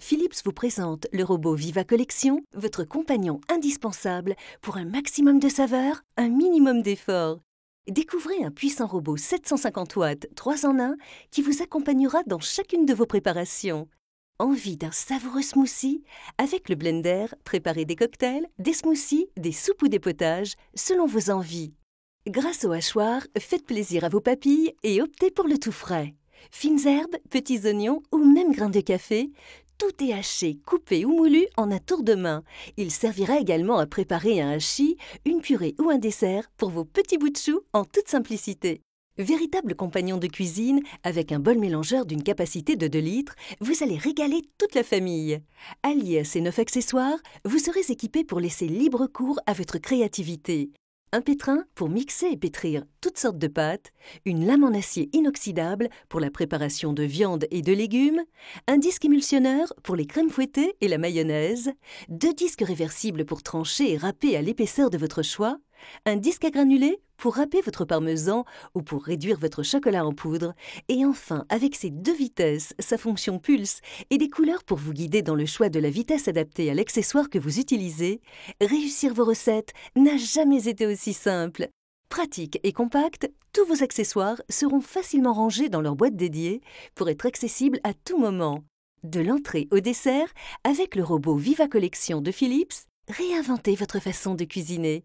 Philips vous présente le robot Viva Collection, votre compagnon indispensable pour un maximum de saveur, un minimum d'efforts. Découvrez un puissant robot 750 watts 3 en 1 qui vous accompagnera dans chacune de vos préparations. Envie d'un savoureux smoothie Avec le blender, préparez des cocktails, des smoothies, des soupes ou des potages, selon vos envies. Grâce au hachoir, faites plaisir à vos papilles et optez pour le tout frais. Fines herbes, petits oignons ou même grains de café, tout est haché, coupé ou moulu en un tour de main. Il servira également à préparer un hachis, une purée ou un dessert pour vos petits bouts de chou en toute simplicité. Véritable compagnon de cuisine, avec un bol mélangeur d'une capacité de 2 litres, vous allez régaler toute la famille. Allié à ces 9 accessoires, vous serez équipé pour laisser libre cours à votre créativité un pétrin pour mixer et pétrir toutes sortes de pâtes, une lame en acier inoxydable pour la préparation de viande et de légumes, un disque émulsionneur pour les crèmes fouettées et la mayonnaise, deux disques réversibles pour trancher et râper à l'épaisseur de votre choix, un disque à granulés pour râper votre parmesan ou pour réduire votre chocolat en poudre. Et enfin, avec ses deux vitesses, sa fonction pulse et des couleurs pour vous guider dans le choix de la vitesse adaptée à l'accessoire que vous utilisez, réussir vos recettes n'a jamais été aussi simple. Pratique et compacte, tous vos accessoires seront facilement rangés dans leur boîte dédiée pour être accessibles à tout moment. De l'entrée au dessert, avec le robot Viva Collection de Philips, réinventez votre façon de cuisiner.